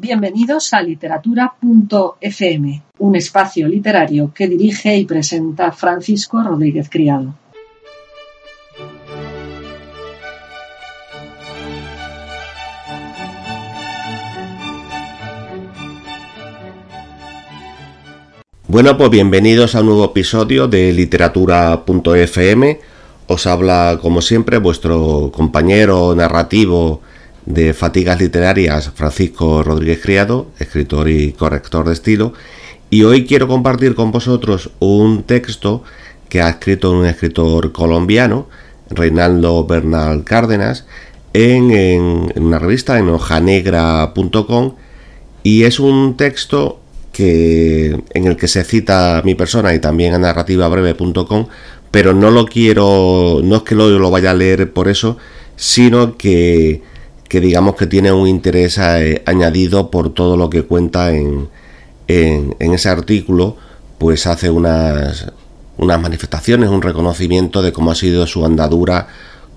Bienvenidos a literatura.fm, un espacio literario que dirige y presenta Francisco Rodríguez Criado. Bueno, pues bienvenidos a un nuevo episodio de literatura.fm. Os habla, como siempre, vuestro compañero narrativo de Fatigas Literarias Francisco Rodríguez Criado, escritor y corrector de estilo, y hoy quiero compartir con vosotros un texto que ha escrito un escritor colombiano, Reinaldo Bernal Cárdenas, en, una revista en hojanegra.com y es un texto que, en el que se cita mi persona y también a narrativabreve.com, pero no lo quiero, no es que lo, lo vaya a leer por eso, sino que que digamos que tiene un interés eh, añadido por todo lo que cuenta en, ese artículo, pues hace unas, unas manifestaciones, un reconocimiento de cómo ha sido su andadura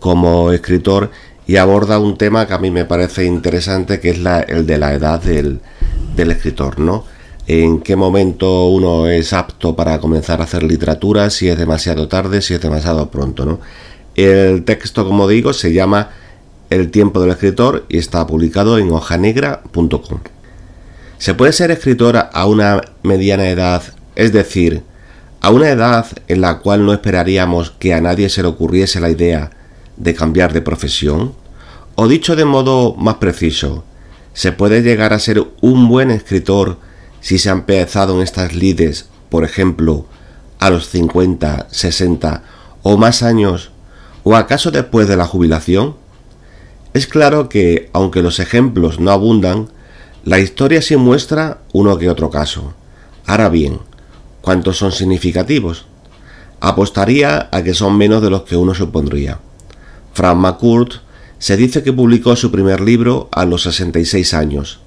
como escritor y aborda un tema que a mí me parece interesante, que es el de la edad del, del, escritor, ¿no? En qué momento uno es apto para comenzar a hacer literatura, si es demasiado tarde, si es demasiado pronto, ¿no? El texto, como digo, se llama el tiempo del escritor y está publicado en hojanegra.com. ¿Se puede ser escritor a una mediana edad, es decir, a una edad en la cual no esperaríamos que a nadie se le ocurriese la idea de cambiar de profesión? O dicho de modo más preciso, ¿se puede llegar a ser un buen escritor si se ha empezado en estas lides, por ejemplo, a los 50, 60 o más años, o acaso después de la jubilación? Es claro que, aunque los ejemplos no abundan, la historia sí muestra uno que otro caso. Ahora bien, ¿cuántos son significativos? Apostaría a que son menos de los que uno supondría. Frank McCourt se dice que publicó su primer libro a los 66 años.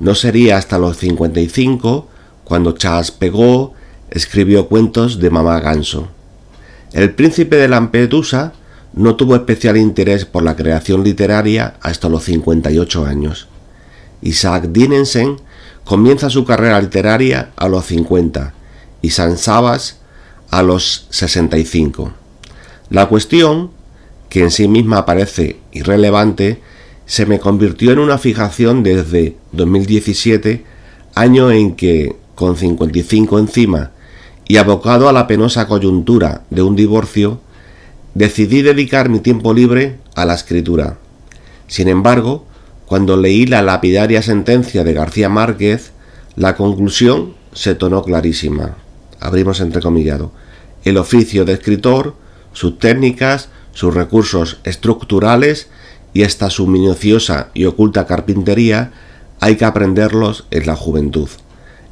No sería hasta los 55 cuando Charles Pegault escribió cuentos de Mamá Ganso. El príncipe de Lampedusa no tuvo especial interés por la creación literaria hasta los 58 años. Isaac Dinensen comienza su carrera literaria a los 50 y San Sabas a los 65. La cuestión, que en sí misma parece irrelevante, se me convirtió en una fijación desde 2017, año en que, con 55 encima y abocado a la penosa coyuntura de un divorcio, decidí dedicar mi tiempo libre a la escritura. Sin embargo, cuando leí la lapidaria sentencia de García Márquez, la conclusión se tonó clarísima. Abrimos entrecomillado. El oficio de escritor, sus técnicas, sus recursos estructurales y hasta su minuciosa y oculta carpintería hay que aprenderlos en la juventud.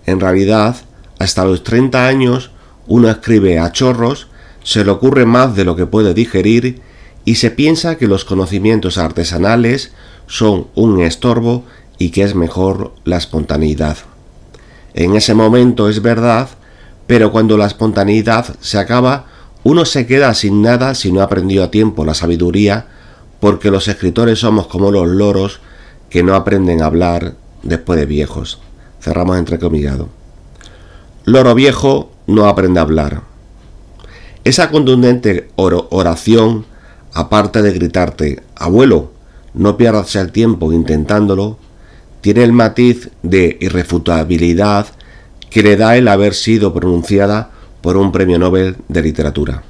En realidad, hasta los 30 años uno escribe a chorros se le ocurre más de lo que puede digerir y se piensa que los conocimientos artesanales son un estorbo y que es mejor la espontaneidad. En ese momento es verdad, pero cuando la espontaneidad se acaba, uno se queda sin nada si no ha aprendido a tiempo la sabiduría, porque los escritores somos como los loros que no aprenden a hablar después de viejos. Cerramos entrecomillado. Loro viejo no aprende a hablar. Esa contundente oración, aparte de gritarte, abuelo, no pierdas el tiempo intentándolo, tiene el matiz de irrefutabilidad que le da el haber sido pronunciada por un premio Nobel de literatura.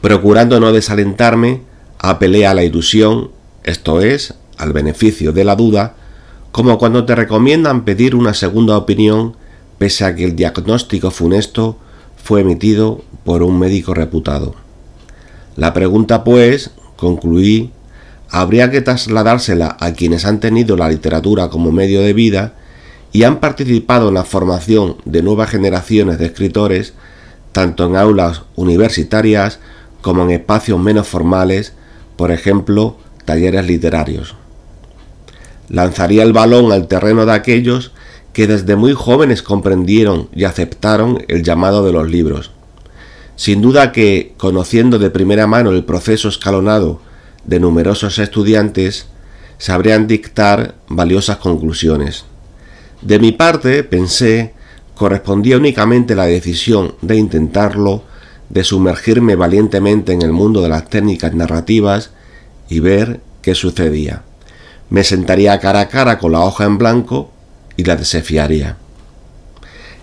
Procurando no desalentarme, apelé a la ilusión, esto es, al beneficio de la duda, como cuando te recomiendan pedir una segunda opinión pese a que el diagnóstico funesto fue emitido por un médico reputado. La pregunta, pues, concluí, habría que trasladársela a quienes han tenido la literatura como medio de vida y han participado en la formación de nuevas generaciones de escritores, tanto en aulas universitarias como en espacios menos formales, por ejemplo, talleres literarios. Lanzaría el balón al terreno de aquellos que desde muy jóvenes comprendieron y aceptaron el llamado de los libros. Sin duda que, conociendo de primera mano el proceso escalonado de numerosos estudiantes, sabrían dictar valiosas conclusiones. De mi parte, pensé, correspondía únicamente la decisión de intentarlo, de sumergirme valientemente en el mundo de las técnicas narrativas y ver qué sucedía. Me sentaría cara a cara con la hoja en blanco y la desafiaría.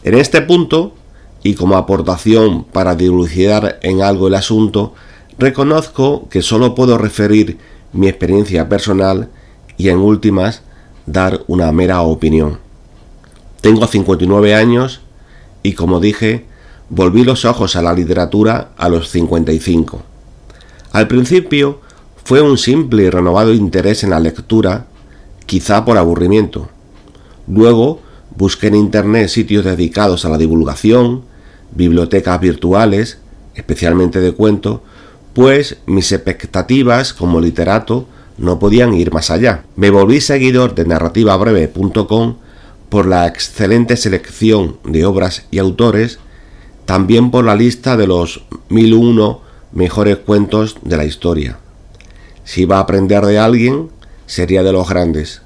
En este punto, y como aportación para dilucidar en algo el asunto, reconozco que solo puedo referir mi experiencia personal y en últimas dar una mera opinión. Tengo 59 años y como dije, volví los ojos a la literatura a los 55. Al principio fue un simple y renovado interés en la lectura, quizá por aburrimiento, Luego, busqué en Internet sitios dedicados a la divulgación, bibliotecas virtuales, especialmente de cuentos, pues mis expectativas como literato no podían ir más allá. Me volví seguidor de narrativabreve.com por la excelente selección de obras y autores, también por la lista de los 1001 mejores cuentos de la historia. Si iba a aprender de alguien, sería de los grandes.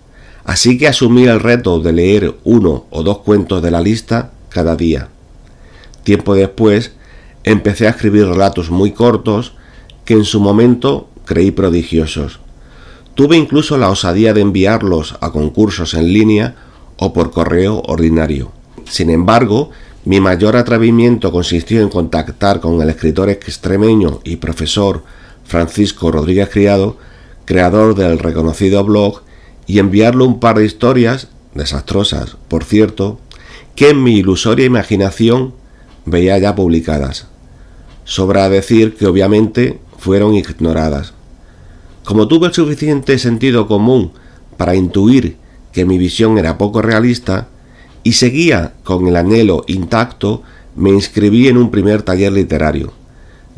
Así que asumí el reto de leer uno o dos cuentos de la lista cada día. Tiempo después, empecé a escribir relatos muy cortos que en su momento creí prodigiosos. Tuve incluso la osadía de enviarlos a concursos en línea o por correo ordinario. Sin embargo, mi mayor atrevimiento consistió en contactar con el escritor extremeño y profesor Francisco Rodríguez Criado, creador del reconocido blog y enviarle un par de historias, desastrosas, por cierto, que en mi ilusoria imaginación veía ya publicadas. Sobra decir que obviamente fueron ignoradas. Como tuve el suficiente sentido común para intuir que mi visión era poco realista y seguía con el anhelo intacto, me inscribí en un primer taller literario.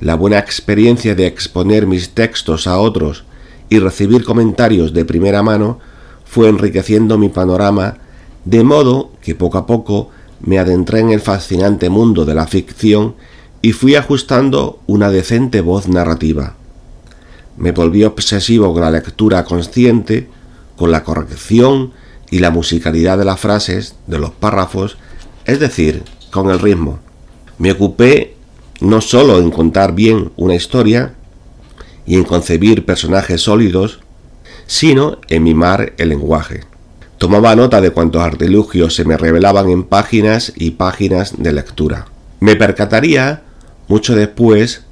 La buena experiencia de exponer mis textos a otros y recibir comentarios de primera mano fue enriqueciendo mi panorama, de modo que poco a poco me adentré en el fascinante mundo de la ficción y fui ajustando una decente voz narrativa. Me volví obsesivo con la lectura consciente, con la corrección y la musicalidad de las frases, de los párrafos, es decir, con el ritmo. Me ocupé no solo en contar bien una historia y en concebir personajes sólidos, sino en mimar el lenguaje. Tomaba nota de cuantos artilugios se me revelaban en páginas y páginas de lectura. Me percataría, mucho después,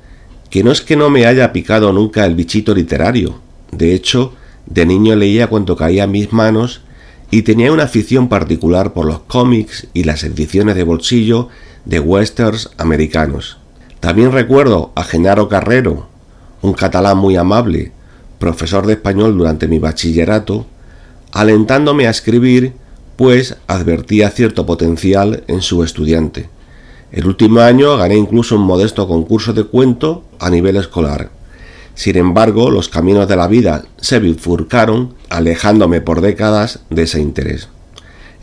que no es que no me haya picado nunca el bichito literario. De hecho, de niño leía cuanto caía en mis manos y tenía una afición particular por los cómics y las ediciones de bolsillo de westerns americanos. También recuerdo a Genaro Carrero, un catalán muy amable, profesor de español durante mi bachillerato, alentándome a escribir, pues advertía cierto potencial en su estudiante. El último año gané incluso un modesto concurso de cuento a nivel escolar. Sin embargo, los caminos de la vida se bifurcaron, alejándome por décadas de ese interés.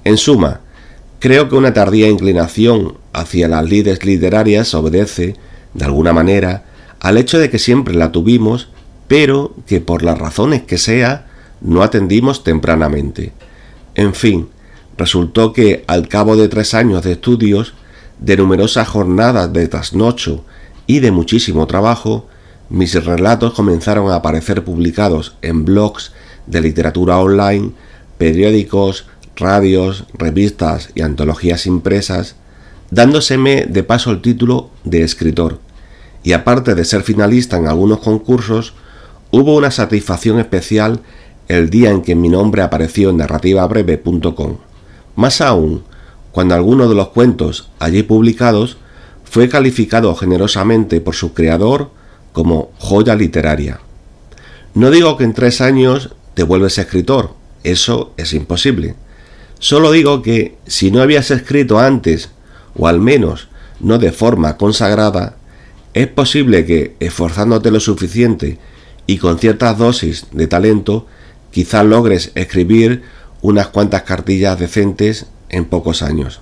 En suma, creo que una tardía inclinación hacia las lides literarias obedece, de alguna manera, al hecho de que siempre la tuvimos pero que por las razones que sea no atendimos tempranamente. En fin, resultó que al cabo de tres años de estudios, de numerosas jornadas de trasnocho y de muchísimo trabajo, mis relatos comenzaron a aparecer publicados en blogs de literatura online, periódicos, radios, revistas y antologías impresas, dándoseme de paso el título de escritor. Y aparte de ser finalista en algunos concursos, Hubo una satisfacción especial el día en que mi nombre apareció en narrativabreve.com. Más aún, cuando alguno de los cuentos allí publicados fue calificado generosamente por su creador como joya literaria. No digo que en tres años te vuelves escritor, eso es imposible. Solo digo que si no habías escrito antes, o al menos no de forma consagrada, es posible que, esforzándote lo suficiente y con ciertas dosis de talento quizás logres escribir unas cuantas cartillas decentes en pocos años.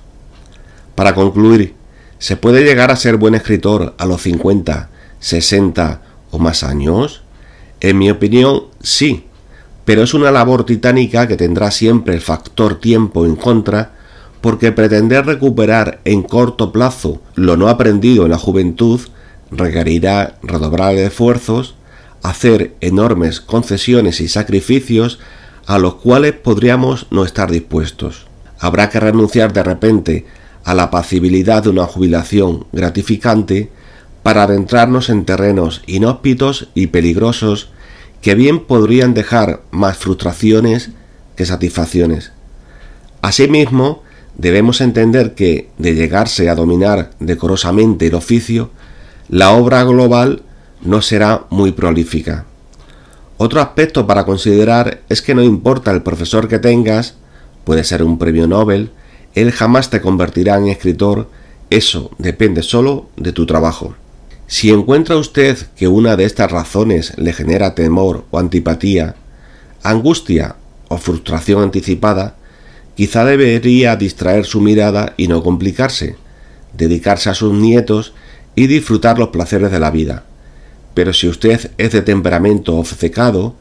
Para concluir, ¿se puede llegar a ser buen escritor a los 50, 60 o más años? En mi opinión, sí, pero es una labor titánica que tendrá siempre el factor tiempo en contra, porque pretender recuperar en corto plazo lo no aprendido en la juventud requerirá redoblar esfuerzos hacer enormes concesiones y sacrificios a los cuales podríamos no estar dispuestos. Habrá que renunciar de repente a la pacibilidad de una jubilación gratificante para adentrarnos en terrenos inhóspitos y peligrosos que bien podrían dejar más frustraciones que satisfacciones. Asimismo, debemos entender que, de llegarse a dominar decorosamente el oficio, la obra global no será muy prolífica. Otro aspecto para considerar es que no importa el profesor que tengas, puede ser un premio Nobel, él jamás te convertirá en escritor, eso depende solo de tu trabajo. Si encuentra usted que una de estas razones le genera temor o antipatía, angustia o frustración anticipada, quizá debería distraer su mirada y no complicarse, dedicarse a sus nietos y disfrutar los placeres de la vida. Pero si usted es de temperamento obcecado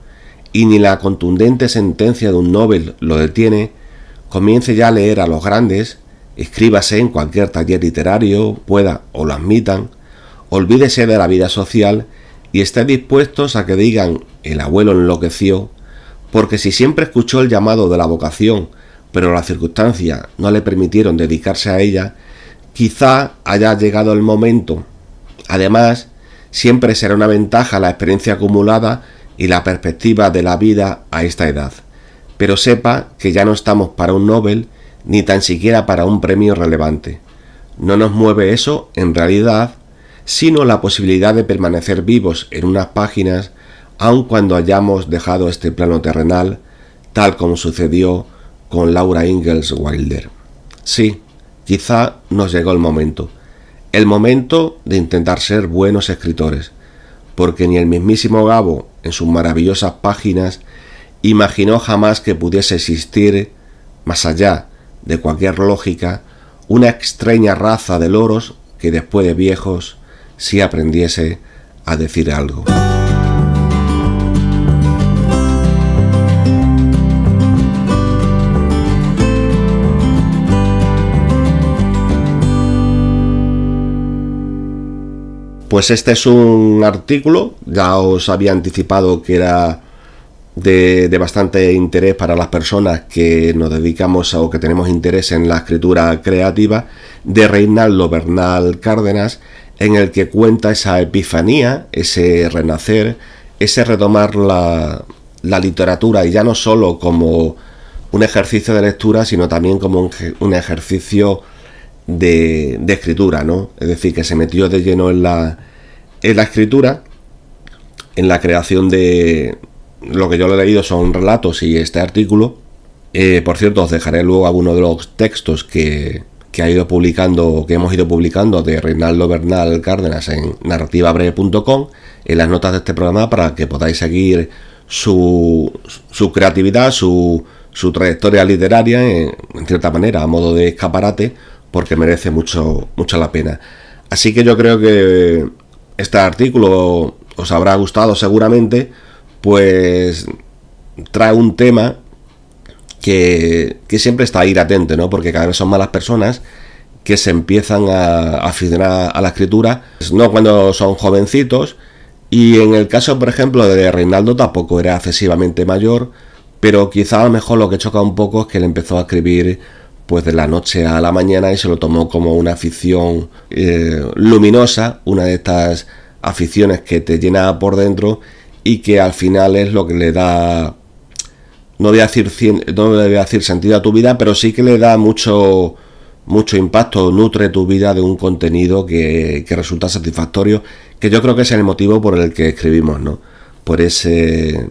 y ni la contundente sentencia de un Nobel lo detiene, comience ya a leer a los grandes, escríbase en cualquier taller literario, pueda o lo admitan, olvídese de la vida social y esté dispuestos a que digan el abuelo enloqueció, porque si siempre escuchó el llamado de la vocación, pero las circunstancias no le permitieron dedicarse a ella, quizá haya llegado el momento. Además, siempre será una ventaja la experiencia acumulada y la perspectiva de la vida a esta edad. Pero sepa que ya no estamos para un Nobel ni tan siquiera para un premio relevante. No nos mueve eso, en realidad, sino la posibilidad de permanecer vivos en unas páginas aun cuando hayamos dejado este plano terrenal, tal como sucedió con Laura Ingalls Wilder. Sí, quizá nos llegó el momento el momento de intentar ser buenos escritores, porque ni el mismísimo Gabo, en sus maravillosas páginas, imaginó jamás que pudiese existir, más allá de cualquier lógica, una extraña raza de loros que después de viejos sí aprendiese a decir algo. Pues este es un artículo, ya os había anticipado que era de, bastante interés para las personas que nos dedicamos o que tenemos interés en la escritura creativa, de Reinaldo Bernal Cárdenas, en el que cuenta esa epifanía, ese renacer, ese retomar la, literatura, y ya no solo como un ejercicio de lectura, sino también como un, un ejercicio de, escritura, ¿no? Es decir, que se metió de lleno en la, en la escritura, en la creación de... Lo que yo le he leído son relatos y este artículo. Eh, por cierto, os dejaré luego algunos de los textos que, que ha ido publicando, que hemos ido publicando de Reinaldo Bernal Cárdenas en puntocom en las notas de este programa para que podáis seguir su, creatividad, su, trayectoria literaria eh, en, cierta manera, a modo de escaparate, porque merece mucho, mucho la pena. Así que yo creo que este artículo os habrá gustado seguramente, pues trae un tema que, que siempre está ahí atento ¿no? Porque cada vez son malas personas que se empiezan a aficionar a la escritura, no cuando son jovencitos, y en el caso, por ejemplo, de Reinaldo tampoco era excesivamente mayor, pero quizá a lo mejor lo que choca un poco es que él empezó a escribir pues de la noche a la mañana y se lo tomó como una afición eh, luminosa, una de estas aficiones que te llena por dentro y que al final es lo que le da, no voy a decir, no voy decir sentido a tu vida, pero sí que le da mucho, mucho impacto, nutre tu vida de un contenido que, que resulta satisfactorio, que yo creo que es el motivo por el que escribimos, ¿no? Por ese,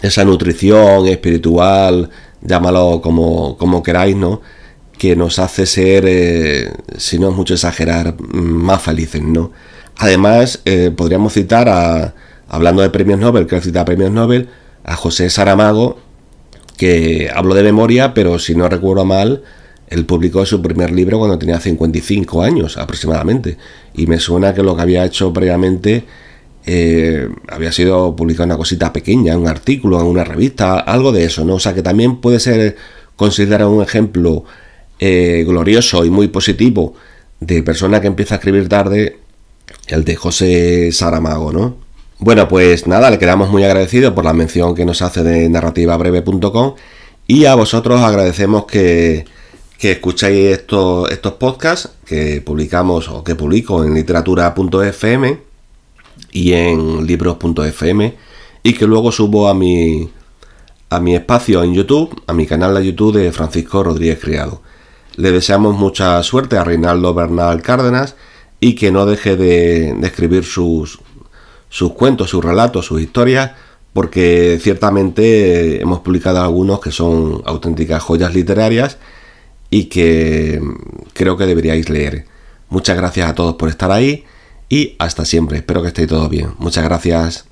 esa nutrición espiritual, llámalo como, queráis, ¿no? Que nos hace ser, eh, si no es mucho exagerar, más felices, ¿no? Además, eh, podríamos citar a, hablando de premios Nobel, que cita premios Nobel, a José Saramago, que hablo de memoria, pero si no recuerdo mal, él publicó su primer libro cuando tenía 55 años aproximadamente. Y me suena que lo que había hecho previamente eh, había sido publicada una cosita pequeña, un artículo, en una revista, algo de eso, ¿no? O sea que también puede ser considerado un ejemplo eh, glorioso y muy positivo de persona que empieza a escribir tarde, el de José Saramago, ¿no? Bueno, pues nada, le quedamos muy agradecidos por la mención que nos hace de narrativabreve.com y a vosotros agradecemos que, que escucháis estos, estos podcasts que publicamos o que publico en literatura.fm y en libros.fm y que luego subo a mi, a mi espacio en YouTube, a mi canal de YouTube de Francisco Rodríguez Criado. Le deseamos mucha suerte a Reinaldo Bernal Cárdenas y que no deje de, escribir sus, sus cuentos, sus relatos, sus historias, porque ciertamente hemos publicado algunos que son auténticas joyas literarias y que creo que deberíais leer. Muchas gracias a todos por estar ahí y hasta siempre. Espero que estéis todos bien. Muchas gracias.